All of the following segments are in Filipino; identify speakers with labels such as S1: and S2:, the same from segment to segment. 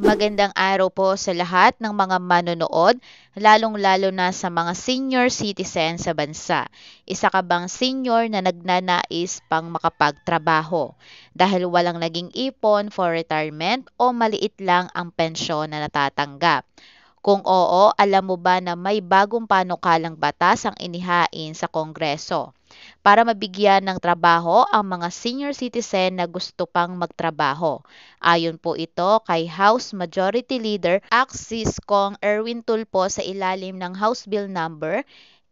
S1: Magandang araw po sa lahat ng mga manonood, lalong-lalo na sa mga senior citizen sa bansa. Isa ka bang senior na nagnanais pang makapagtrabaho? Dahil walang naging ipon for retirement o maliit lang ang pensyon na natatanggap. Kung oo, alam mo ba na may bagong panukalang batas ang inihain sa Kongreso? para mabigyan ng trabaho ang mga senior citizen na gusto pang magtrabaho. Ayon po ito kay House Majority Leader Axis Kong Erwin Tulpo sa ilalim ng House Bill number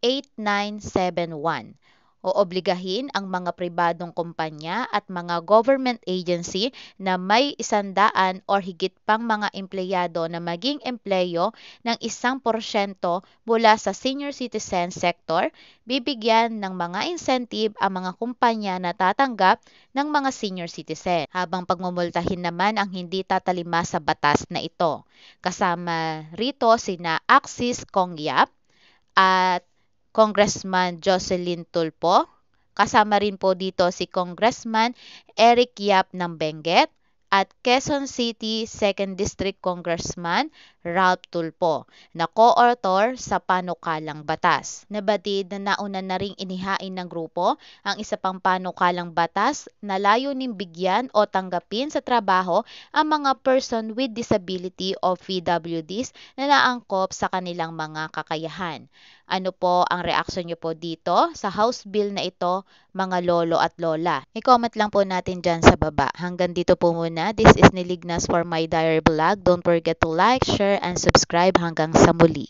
S1: 8971 o obligahin ang mga pribadong kumpanya at mga government agency na may isandaan or higit pang mga empleyado na maging empleyo ng isang porsyento mula sa senior citizen sector, bibigyan ng mga incentive ang mga kumpanya na tatanggap ng mga senior citizen, habang pagmumultahin naman ang hindi tatalima sa batas na ito. Kasama rito sina Axis Kongyap at Congressman Jocelyn Tulpo. Kasama rin po dito si Congressman Eric Yap ng Benguet at Quezon City 2nd District Congressman Ralph Tulpo na co-author sa Panukalang Batas. Nabatid na nauna na ring inihain ng grupo ang isa pang panukalang batas na layunin bigyan o tanggapin sa trabaho ang mga person with disability o PWDs na naangkop sa kanilang mga kakayahan. Ano po ang reaksyon niyo po dito sa House Bill na ito, mga lolo at lola? I-comment lang po natin dyan sa baba. Hanggang dito po muna. This is Nilignas for My Diary blog. Don't forget to like, share, and subscribe hanggang sa muli.